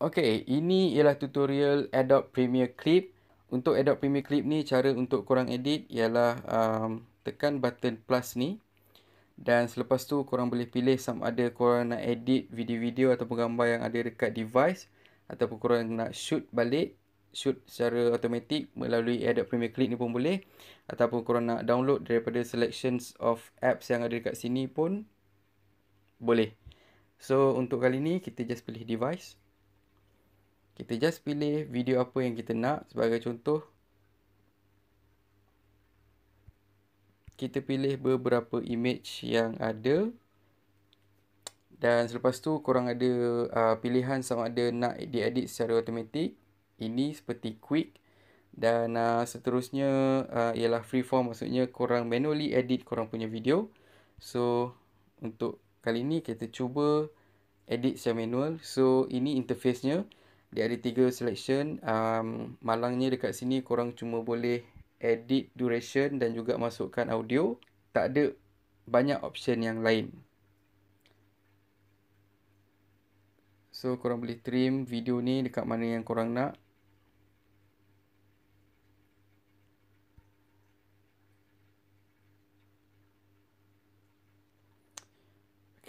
Okay, ini ialah tutorial Adobe Premiere Clip. Untuk Adobe Premiere Clip ni, cara untuk korang edit ialah um, tekan button plus ni. Dan selepas tu korang boleh pilih sama ada korang nak edit video-video atau gambar yang ada dekat device. Ataupun korang nak shoot balik. Shoot secara automatik melalui Adobe Premiere Clip ni pun boleh. Ataupun korang nak download daripada selections of apps yang ada dekat sini pun boleh. So untuk kali ni kita just pilih device. Kita just pilih video apa yang kita nak sebagai contoh. Kita pilih beberapa image yang ada. Dan selepas tu korang ada uh, pilihan sama ada nak diedit secara automatik. Ini seperti quick. Dan uh, seterusnya uh, ialah freeform maksudnya korang manually edit korang punya video. So untuk kali ni kita cuba edit secara manual. So ini interface-nya dia ada tiga selection um, malangnya dekat sini korang cuma boleh edit duration dan juga masukkan audio tak ada banyak option yang lain so korang boleh trim video ni dekat mana yang korang nak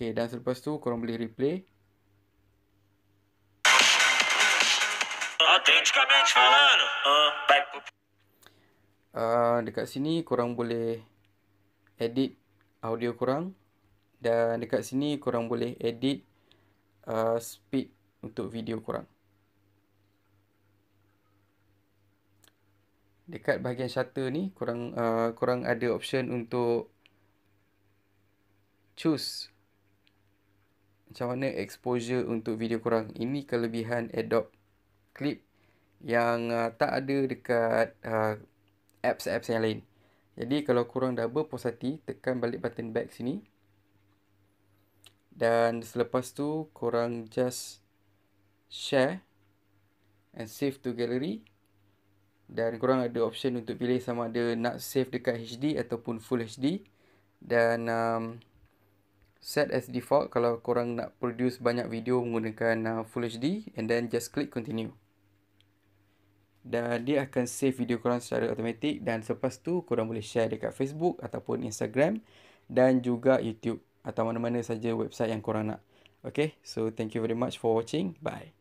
Okay, dan selepas tu korang boleh replay autenticamente falando. Uh, dekat sini korang boleh edit audio korang dan dekat sini korang boleh edit uh, speed untuk video korang. Dekat bahagian shutter ni korang uh, korang ada option untuk choose macam mana exposure untuk video korang. Ini kelebihan Adobe Clip yang uh, tak ada dekat apps-apps ah, uh, yang lain. Jadi kalau kurang double pause hati, tekan balik button back sini. Dan selepas tu korang just share and save to gallery. Dan korang ada option untuk pilih sama ada nak save dekat HD ataupun full HD. Dan um, set as default kalau korang nak produce banyak video menggunakan uh, full HD and then just click continue dan dia akan save video korang secara automatik dan selepas tu korang boleh share dekat Facebook ataupun Instagram dan juga YouTube atau mana-mana saja website yang korang nak. Okay, so thank you very much for watching. Bye.